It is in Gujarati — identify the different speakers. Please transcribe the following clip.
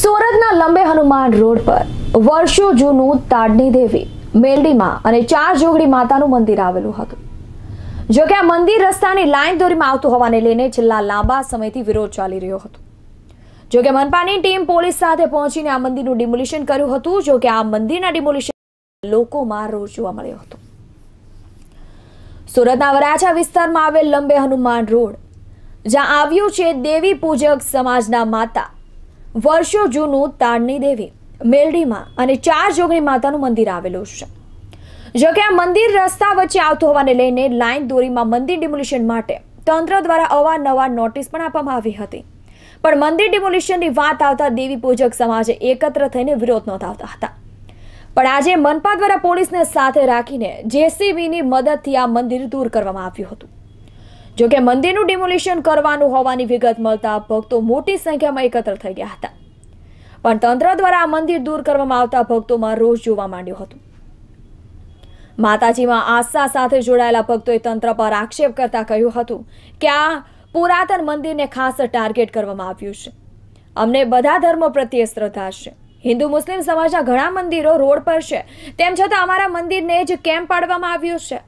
Speaker 1: સુરતના લંબે હનુમાન રોડ પર વર્ષો જૂનું તાડની દેવી મેલડીમાં અને ચાર જોગડી માતાનું મંદિર આવેલું હતું જો કે આ મંદિર રસ્તાની લાઈન દોરીમાં આવતું હોવાને લઈને છેલ્લા લાંબા સમયથી વિરોધ ચાલી રહ્યો હતો જો કે મનપાની ટીમ પોલીસ સાથે પહોંચીને આ મંદિરનું ડિમોલિશન કર્યું હતું જો કે આ મંદિરના ડિમોલિશન લોકોમાં રોષ જોવા મળ્યો હતો સુરતના વરાછા વિસ્તારમાં આવેલ લંબે હનુમાન રોડ જ્યાં આવ્યું છે દેવી પૂજક સમાજના માતા વર્ષો જૂનું તારની દેવી મેલડીમાં અને ચાર જોગણી માતાનું મંદિર આવેલું છે જોકે આ મંદિર રસ્તા વચ્ચે આવતું હોવાને લઈને લાઈન દોરીમાં મંદિર ડિમોલિશન માટે તંત્ર દ્વારા અવારનવાર નોટિસ પણ આપવામાં આવી હતી પણ મંદિર ડિમોલિશનની વાત આવતા દેવી પૂજક સમાજે એકત્ર થઈને વિરોધ નોંધાવતા હતા પણ આજે મનપા દ્વારા પોલીસને સાથે રાખીને જેસીબીની મદદથી આ મંદિર દૂર કરવામાં આવ્યું હતું જોકે મંદિરનું ડિમોલિશન કરવાનું હોવાની વિગત મળતા ભક્તો મોટી સંખ્યામાં એકત્ર થઈ ગયા હતા પણ તંત્ર દ્વારા આ મંદિર દૂર કરવામાં આવતા ભક્તોમાં રોષ જોવા માંડ્યું હતું માતાજીમાં આસ્થા સાથે જોડાયેલા ભક્તોએ તંત્ર પર આક્ષેપ કરતા કહ્યું હતું કે આ પુરાતન મંદિરને ખાસ ટાર્ગેટ કરવામાં આવ્યું છે અમને બધા ધર્મો પ્રત્યે શ્રદ્ધા છે હિન્દુ મુસ્લિમ સમાજના ઘણા મંદિરો રોડ પર છે તેમ છતાં અમારા મંદિરને જ કેમ પાડવામાં આવ્યું છે